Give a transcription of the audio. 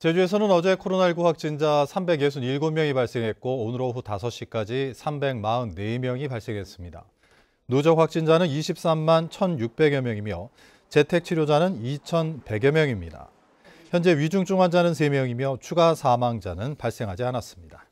제주에서는 어제 코로나19 확진자 367명이 발생했고 오늘 오후 5시까지 344명이 발생했습니다. 누적 확진자는 23만 1,600여 명이며 재택 치료자는 2,100여 명입니다. 현재 위중증 환자는 3명이며 추가 사망자는 발생하지 않았습니다.